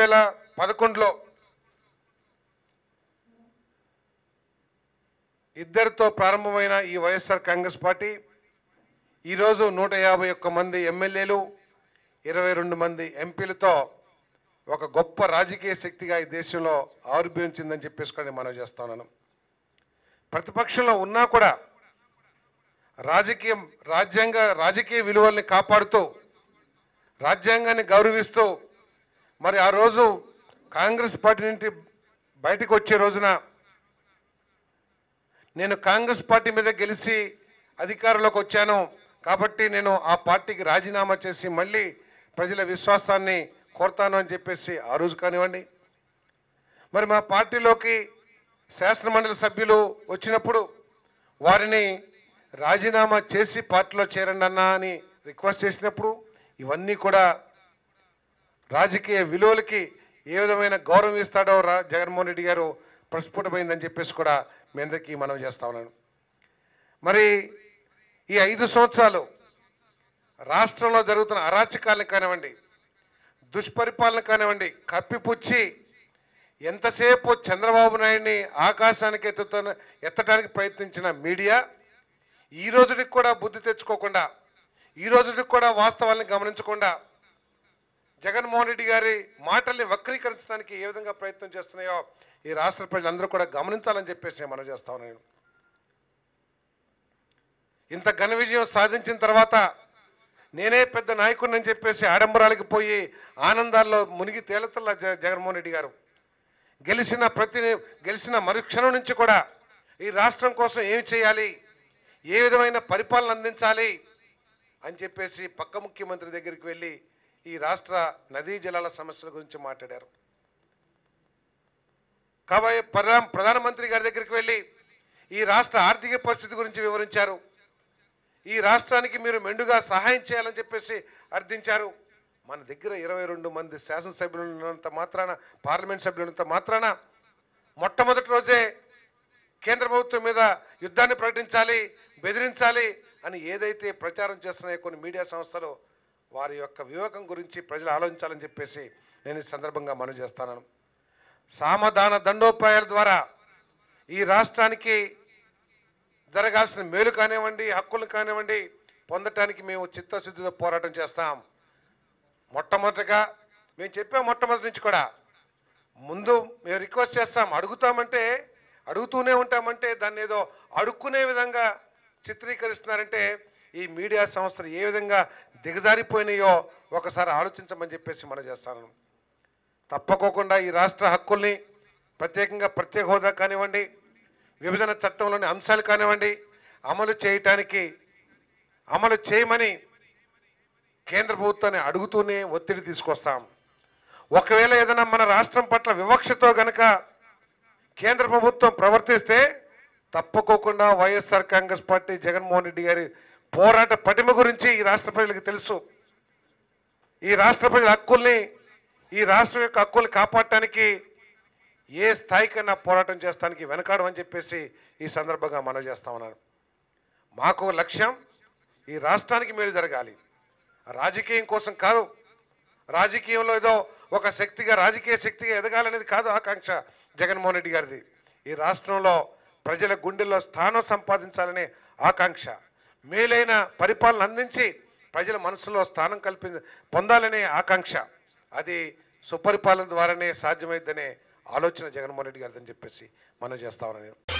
వేల పదకొండులో ఇద్దరితో ప్రారంభమైన ఈ వైఎస్ఆర్ కాంగ్రెస్ పార్టీ ఈరోజు నూట యాభై ఒక్క మంది ఎమ్మెల్యేలు ఇరవై రెండు మంది ఎంపీలతో ఒక గొప్ప రాజకీయ శక్తిగా ఈ దేశంలో ఆవిర్భవించిందని చెప్పేసుకొని మనం చేస్తున్నాను ప్రతిపక్షంలో ఉన్నా కూడా రాజకీయం రాజ్యాంగ రాజకీయ విలువల్ని కాపాడుతూ రాజ్యాంగాన్ని గౌరవిస్తూ మరి ఆ రోజు కాంగ్రెస్ పార్టీ నుండి బయటకు వచ్చే రోజున నేను కాంగ్రెస్ పార్టీ మీద గెలిచి అధికారంలోకి వచ్చాను కాబట్టి నేను ఆ పార్టీకి రాజీనామా చేసి మళ్ళీ ప్రజల విశ్వాసాన్ని కోరుతాను అని చెప్పేసి ఆ రోజు కానివ్వండి మరి మా పార్టీలోకి శాసనమండలి సభ్యులు వచ్చినప్పుడు వారిని రాజీనామా చేసి పార్టీలో చేరండి అన్నా అని రిక్వెస్ట్ చేసినప్పుడు ఇవన్నీ కూడా రాజకీయ విలువలకి ఏ విధమైన గౌరవం ఇస్తాడో రా జగన్మోహన్ రెడ్డి గారు ప్రస్ఫుటమైందని చెప్పేసి కూడా మీ అందరికీ మనం చేస్తా ఉన్నాను మరి ఈ ఐదు సంవత్సరాలు రాష్ట్రంలో జరుగుతున్న అరాచకాలను కానివ్వండి దుష్పరిపాలన కానివ్వండి కప్పిపుచ్చి ఎంతసేపు చంద్రబాబు నాయుడిని ఆకాశానికి ఎత్తు ఎత్తడానికి ప్రయత్నించిన మీడియా ఈ రోజుకి కూడా బుద్ధి తెచ్చుకోకుండా ఈ రోజుకి కూడా వాస్తవాలను గమనించకుండా జగన్మోహన్ రెడ్డి గారి మాటల్ని వక్రీకరించడానికి ఏ విధంగా ప్రయత్నం చేస్తున్నాయో ఈ రాష్ట్ర ప్రజలందరూ కూడా గమనించాలని చెప్పేసి నేను మనం చేస్తాను నేను ఇంత ఘన విజయం సాధించిన తర్వాత నేనే పెద్ద నాయకుడిని చెప్పేసి ఆడంబరాలకి పోయి ఆనందాల్లో మునిగి తేలతల్లా జగన్మోహన్ రెడ్డి గారు గెలిచిన ప్రతి గెలిచిన మరుక్షణం నుంచి కూడా ఈ రాష్ట్రం కోసం ఏమి చేయాలి ఏ విధమైన పరిపాలన అందించాలి అని చెప్పేసి పక్క ముఖ్యమంత్రి దగ్గరికి వెళ్ళి ఈ రాష్ట్ర నదీ జలాల సమస్యల గురించి మాట్లాడారు కాబట్టి ప్రధాన ప్రధానమంత్రి గారి దగ్గరికి వెళ్ళి ఈ రాష్ట్ర ఆర్థిక పరిస్థితి గురించి వివరించారు ఈ రాష్ట్రానికి మీరు మెండుగా సహాయం చేయాలని చెప్పేసి అర్థించారు మన దగ్గర ఇరవై రెండు మంది శాసనసభ్యులు ఉన్నంత మాత్రాన పార్లమెంట్ సభ్యులు ఉన్నంత మాత్రాన మొట్టమొదటి రోజే కేంద్ర ప్రభుత్వం మీద యుద్ధాన్ని ప్రకటించాలి బెదిరించాలి అని ఏదైతే ప్రచారం చేస్తున్నాయో కొన్ని మీడియా సంస్థలు వారి యొక్క వివేకం గురించి ప్రజలు ఆలోచించాలని చెప్పేసి నేను ఈ సందర్భంగా మనవి చేస్తాను సామధాన దండోపాయాల ద్వారా ఈ రాష్ట్రానికి జరగాల్సిన మేలు కానివ్వండి హక్కులు కానివ్వండి పొందటానికి మేము చిత్తశుద్ధితో పోరాటం చేస్తాం మొట్టమొదటిగా మేము చెప్పాం మొట్టమొదటి నుంచి కూడా ముందు మేము రిక్వెస్ట్ చేస్తాం అడుగుతామంటే అడుగుతూనే ఉంటామంటే దాన్ని ఏదో అడుక్కునే విధంగా చిత్రీకరిస్తున్నారంటే ఈ మీడియా సంస్థలు ఏ విధంగా దిగజారిపోయినాయో ఒకసారి ఆలోచించమని చెప్పేసి మనం చేస్తాను తప్పకోకుండా ఈ రాష్ట్ర హక్కుల్ని ప్రత్యేకంగా ప్రత్యేక హోదా కానివ్వండి విభజన చట్టంలోని అంశాలు కానివ్వండి అమలు చేయటానికి అమలు చేయమని కేంద్ర ప్రభుత్వాన్ని అడుగుతూనే ఒత్తిడి తీసుకొస్తాం ఒకవేళ ఏదైనా మన రాష్ట్రం పట్ల వివక్షతో గనక కేంద్ర ప్రభుత్వం ప్రవర్తిస్తే తప్పకోకుండా వైఎస్ఆర్ కాంగ్రెస్ పార్టీ జగన్మోహన్ రెడ్డి గారి పోరాట పటిమ గురించి ఈ రాష్ట్ర ప్రజలకు తెలుసు ఈ రాష్ట్ర ప్రజల హక్కుల్ని ఈ రాష్ట్రం యొక్క హక్కుల్ని కాపాడటానికి ఏ స్థాయికైనా పోరాటం చేస్తానికి వెనకాడు అని చెప్పేసి ఈ సందర్భంగా మనవి చేస్తా ఉన్నాను మాకు లక్ష్యం ఈ రాష్ట్రానికి మేలు జరగాలి రాజకీయం కోసం కాదు రాజకీయంలో ఏదో ఒక శక్తిగా రాజకీయ శక్తిగా ఎదగాలనేది కాదు ఆకాంక్ష జగన్మోహన్ రెడ్డి గారిది ఈ రాష్ట్రంలో ప్రజల గుండెల్లో స్థానం సంపాదించాలనే ఆకాంక్ష మేలైన పరిపాలన అందించి ప్రజల మనసులో స్థానం కల్పి పొందాలనే ఆకాంక్ష అది సుపరిపాలన ద్వారానే సాధ్యమైందనే ఆలోచన జగన్మోహన్ రెడ్డి గారిదని చెప్పేసి మనం చేస్తా ఉన్నాను